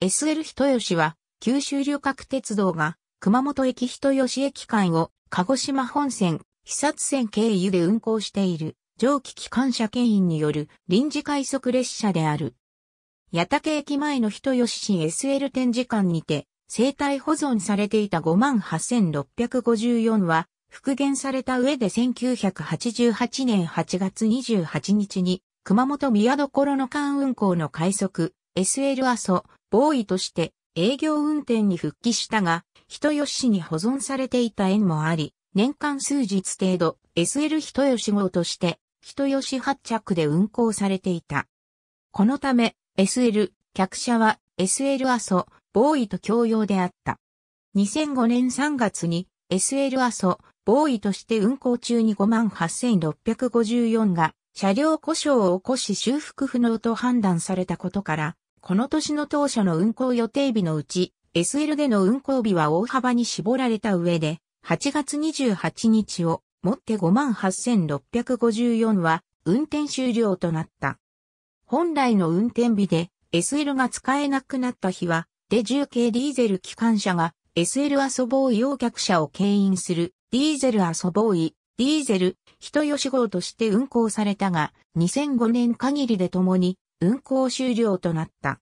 SL 人吉は、九州旅客鉄道が、熊本駅人吉駅間を、鹿児島本線、肥薩線経由で運行している、蒸気機関車牽引による臨時快速列車である。八竹駅前の人吉市 SL 展示館にて、生体保存されていた58,654は、復元された上で1988年8月28日に、熊本宮所の間運行の快速、SL 阿蘇ボーイとして営業運転に復帰したが、人吉市に保存されていた縁もあり、年間数日程度 SL 人吉号として人吉発着で運行されていた。このため SL、客車は SL 阿蘇、ボーイと共用であった。2005年3月に SL 阿蘇、ボーイとして運行中に58,654が車両故障を起こし修復不能と判断されたことからこの年の当初の運行予定日のうち、SL での運行日は大幅に絞られた上で、8月28日をもって58,654は運転終了となった。本来の運転日で SL が使えなくなった日は、で重系ディーゼル機関車が SL 遊ぼう用客車を牽引するディーゼル遊ぼうい、ディーゼル、人吉号として運行されたが、2005年限りで共に運行終了となった。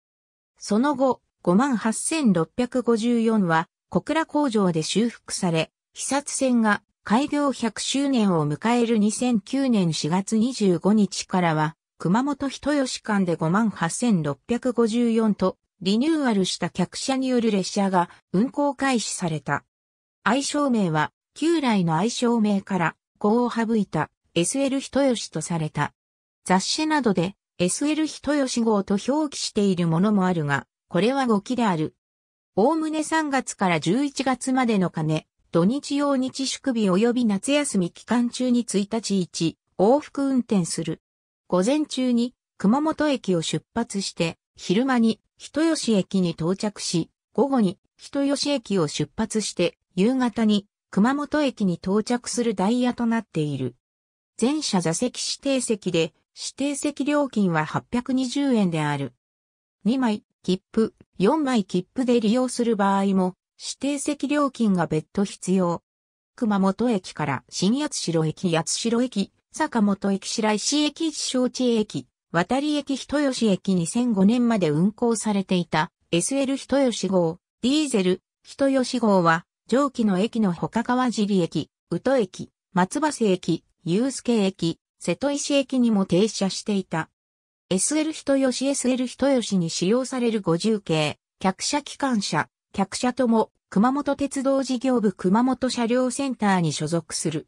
その後、58,654は小倉工場で修復され、被殺船が開業100周年を迎える2009年4月25日からは、熊本人吉間で58,654とリニューアルした客車による列車が運行開始された。愛称名は旧来の愛称名から、こを省いた SL 人吉とされた。雑誌などで SL 人吉号と表記しているものもあるが、これは5記である。おおむね3月から11月までの金、土日用日祝日及び夏休み期間中に1日1、往復運転する。午前中に熊本駅を出発して、昼間に人吉駅に到着し、午後に人吉駅を出発して、夕方に熊本駅に到着するダイヤとなっている。全車座席指定席で、指定席料金は820円である。2枚、切符、4枚切符で利用する場合も、指定席料金が別途必要。熊本駅から新八代駅、八代駅、坂本駅、白石駅、小地駅、渡り駅、人吉駅2005年まで運行されていた SL 人吉号、ディーゼル、人吉号は、上記の駅の他川尻駅、宇都駅、松橋駅、祐介駅、瀬戸石駅にも停車していた。SL 人吉 SL 人吉に使用される50系、客車機関車、客車とも、熊本鉄道事業部熊本車両センターに所属する。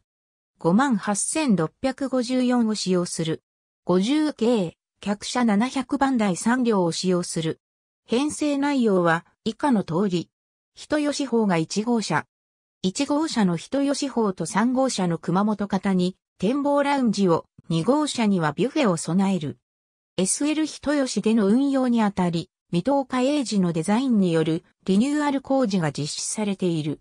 58,654を使用する。50系、客車700番台3両を使用する。編成内容は以下の通り。人吉法が1号車。1号車の人吉法と3号車の熊本型に展望ラウンジを2号車にはビュッフェを備える。SL 人吉での運用にあたり、未踏化英時のデザインによるリニューアル工事が実施されている。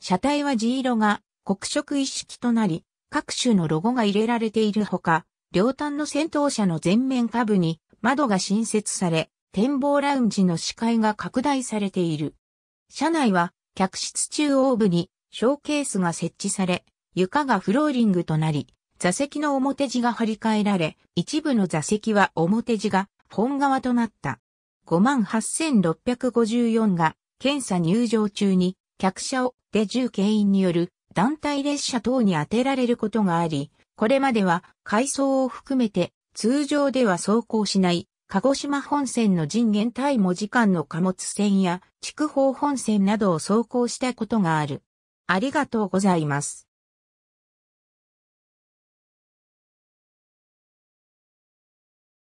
車体は地色が黒色一式となり、各種のロゴが入れられているほか、両端の先頭車の前面下部に窓が新設され、展望ラウンジの視界が拡大されている。車内は客室中央部にショーケースが設置され、床がフローリングとなり、座席の表地が張り替えられ、一部の座席は表地が本側となった。58,654が検査入場中に客車を手重軽員による団体列車等に当てられることがあり、これまでは階層を含めて通常では走行しない鹿児島本線の人間対も時間の貨物線や筑豊本線などを走行したことがある。ありがとうございます。